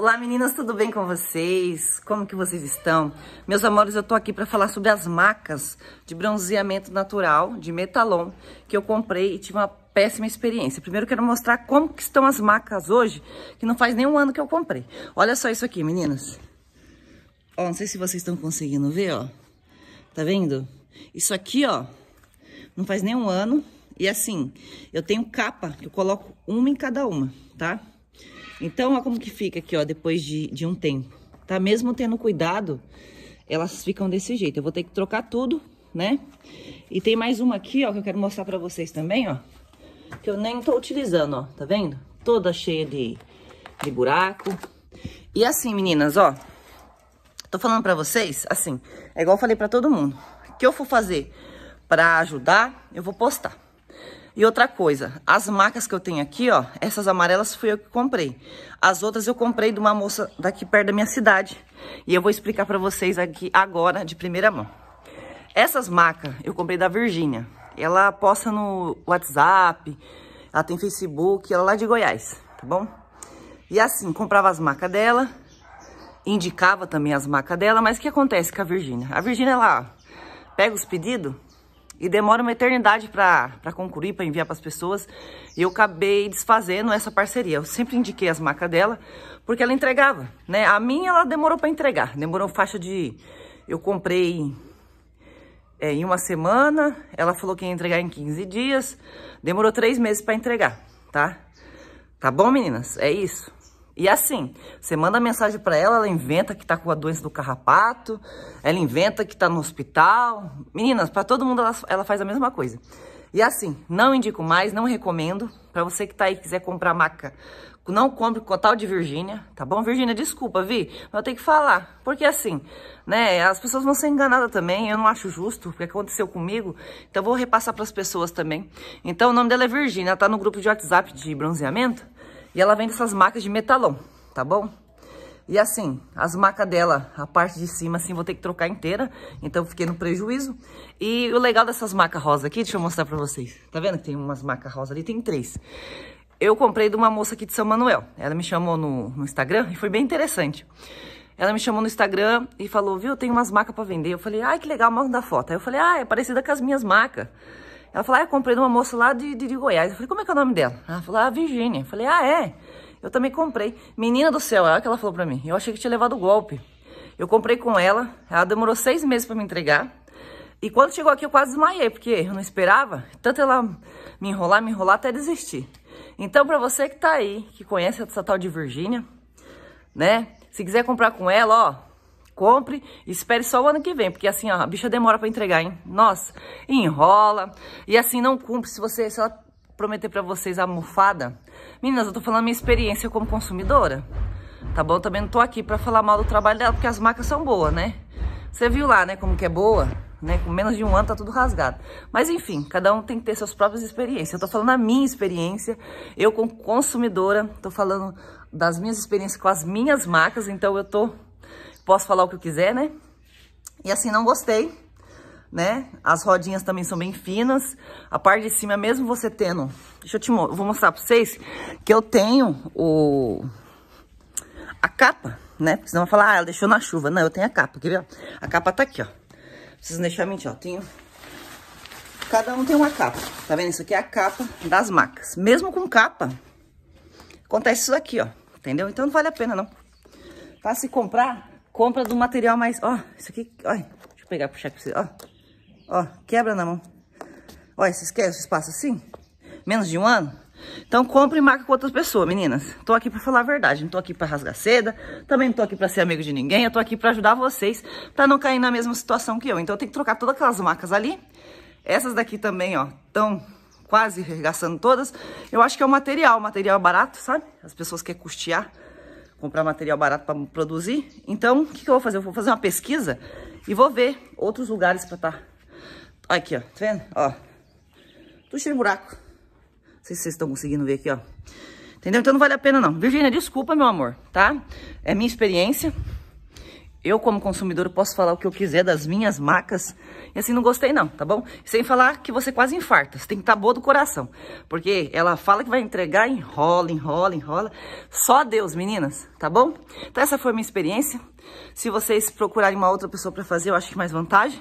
Olá meninas, tudo bem com vocês? Como que vocês estão? Meus amores, eu tô aqui para falar sobre as macas de bronzeamento natural de Metalon que eu comprei e tive uma péssima experiência. Primeiro quero mostrar como que estão as macas hoje, que não faz nem um ano que eu comprei. Olha só isso aqui, meninas. Ó, não sei se vocês estão conseguindo ver, ó. Tá vendo? Isso aqui, ó, não faz nem um ano. E assim, eu tenho capa, que eu coloco uma em cada uma, Tá? Então, olha como que fica aqui, ó, depois de, de um tempo. Tá? Mesmo tendo cuidado, elas ficam desse jeito. Eu vou ter que trocar tudo, né? E tem mais uma aqui, ó, que eu quero mostrar pra vocês também, ó. Que eu nem tô utilizando, ó. Tá vendo? Toda cheia de, de buraco. E assim, meninas, ó. Tô falando pra vocês, assim, é igual eu falei pra todo mundo. O que eu for fazer pra ajudar, eu vou postar. E outra coisa, as marcas que eu tenho aqui, ó, essas amarelas fui eu que comprei. As outras eu comprei de uma moça daqui perto da minha cidade. E eu vou explicar pra vocês aqui agora, de primeira mão. Essas marcas eu comprei da Virgínia. Ela posta no WhatsApp, ela tem Facebook, ela é lá de Goiás, tá bom? E assim, comprava as marcas dela, indicava também as marcas dela, mas o que acontece com a Virgínia? A Virgínia, ela pega os pedidos e demora uma eternidade para concluir, para enviar para as pessoas. E eu acabei desfazendo essa parceria. Eu sempre indiquei as macas dela, porque ela entregava, né? A minha ela demorou para entregar, demorou faixa de eu comprei é, em uma semana, ela falou que ia entregar em 15 dias, demorou três meses para entregar, tá? Tá bom, meninas? É isso. E assim, você manda mensagem para ela, ela inventa que tá com a doença do carrapato, ela inventa que tá no hospital. Meninas, para todo mundo ela, ela, faz a mesma coisa. E assim, não indico mais, não recomendo. Para você que tá aí e quiser comprar maca, não compre com tal de Virgínia, tá bom? Virgínia, desculpa, Vi, mas eu tenho que falar. Porque assim, né, as pessoas vão ser enganadas também, eu não acho justo, porque aconteceu comigo, então vou repassar para as pessoas também. Então, o nome dela é Virgínia, ela tá no grupo de WhatsApp de bronzeamento, e ela vende essas macas de metalão, tá bom? E assim, as macas dela, a parte de cima, assim, vou ter que trocar inteira. Então, fiquei no prejuízo. E o legal dessas macas rosa aqui, deixa eu mostrar pra vocês. Tá vendo que tem umas macas rosa ali? Tem três. Eu comprei de uma moça aqui de São Manuel. Ela me chamou no, no Instagram e foi bem interessante. Ela me chamou no Instagram e falou, viu, tem umas macas pra vender. Eu falei, ai, que legal, manda foto. Aí eu falei, ah, é parecida com as minhas macas. Ela falou, ah, eu comprei uma moça lá de, de, de, Goiás. Eu falei, como é que é o nome dela? Ela falou, ah, Virgínia. Eu falei, ah, é? Eu também comprei. Menina do céu, é o que ela falou pra mim. Eu achei que tinha levado golpe. Eu comprei com ela, ela demorou seis meses pra me entregar. E quando chegou aqui eu quase desmaiei, porque eu não esperava. Tanto ela me enrolar, me enrolar até desistir. Então, pra você que tá aí, que conhece essa tal de Virgínia, né? Se quiser comprar com ela, ó, compre, espere só o ano que vem, porque assim, ó, a bicha demora para entregar, hein? Nossa, enrola, e assim não cumpre se você se ela prometer para vocês a almofada. Meninas, eu tô falando a minha experiência como consumidora, tá bom? também não tô aqui para falar mal do trabalho dela, porque as marcas são boas, né? Você viu lá, né, como que é boa? Né? Com menos de um ano tá tudo rasgado. Mas enfim, cada um tem que ter suas próprias experiências. Eu tô falando a minha experiência, eu como consumidora, tô falando das minhas experiências com as minhas marcas, então eu tô posso falar o que eu quiser, né? E assim, não gostei, né? As rodinhas também são bem finas. A parte de cima, mesmo você tendo... Deixa eu te mostrar, vou mostrar pra vocês que eu tenho o... A capa, né? Porque senão vai falar, ah, ela deixou na chuva. Não, eu tenho a capa, quer ver? A capa tá aqui, ó. Preciso deixar mentir, ó. Tenho... Cada um tem uma capa. Tá vendo? Isso aqui é a capa das macas. Mesmo com capa, acontece isso aqui, ó. Entendeu? Então não vale a pena, não. Tá? Se comprar, compra do material mais... Ó, isso aqui... Ó, deixa eu pegar puxar pra você. Ó, ó, quebra na mão. Ó, vocês querem? esse espaço assim? Menos de um ano? Então compra e marca com outras pessoas, meninas. Tô aqui pra falar a verdade, não tô aqui pra rasgar seda, também não tô aqui pra ser amigo de ninguém, eu tô aqui pra ajudar vocês pra não cair na mesma situação que eu. Então eu tenho que trocar todas aquelas marcas ali. Essas daqui também, ó, tão quase regaçando todas. Eu acho que é o material, material barato, sabe? As pessoas querem custear comprar material barato para produzir. Então, o que, que, eu vou fazer? Eu vou fazer uma pesquisa e vou ver outros lugares para estar. Tá... Aqui, ó. Tá vendo? Ó. Tudo cheio de buraco. Não sei se vocês estão conseguindo ver aqui, ó. Entendeu? Então não vale a pena, não. Virginia, desculpa, meu amor, tá? É minha experiência. Eu, como consumidor, posso falar o que eu quiser das minhas macas E assim, não gostei não, tá bom? Sem falar que você quase infarta. Você tem que estar tá boa do coração. Porque ela fala que vai entregar, enrola, enrola, enrola. Só Deus, meninas, tá bom? Então essa foi a minha experiência. Se vocês procurarem uma outra pessoa para fazer, eu acho que mais vantagem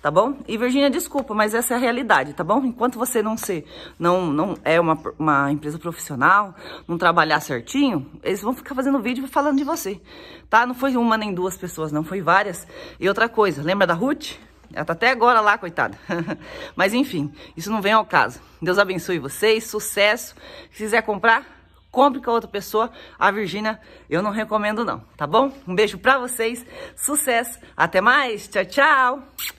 tá bom? E Virgínia, desculpa, mas essa é a realidade, tá bom? Enquanto você não ser, não, não é uma, uma empresa profissional, não trabalhar certinho, eles vão ficar fazendo vídeo falando de você, tá? Não foi uma nem duas pessoas, não, foi várias. E outra coisa, lembra da Ruth? Ela tá até agora lá, coitada. mas enfim, isso não vem ao caso. Deus abençoe vocês, sucesso. Se quiser comprar, compre com a outra pessoa. A Virgínia eu não recomendo não, tá bom? Um beijo para vocês, sucesso, até mais, tchau, tchau!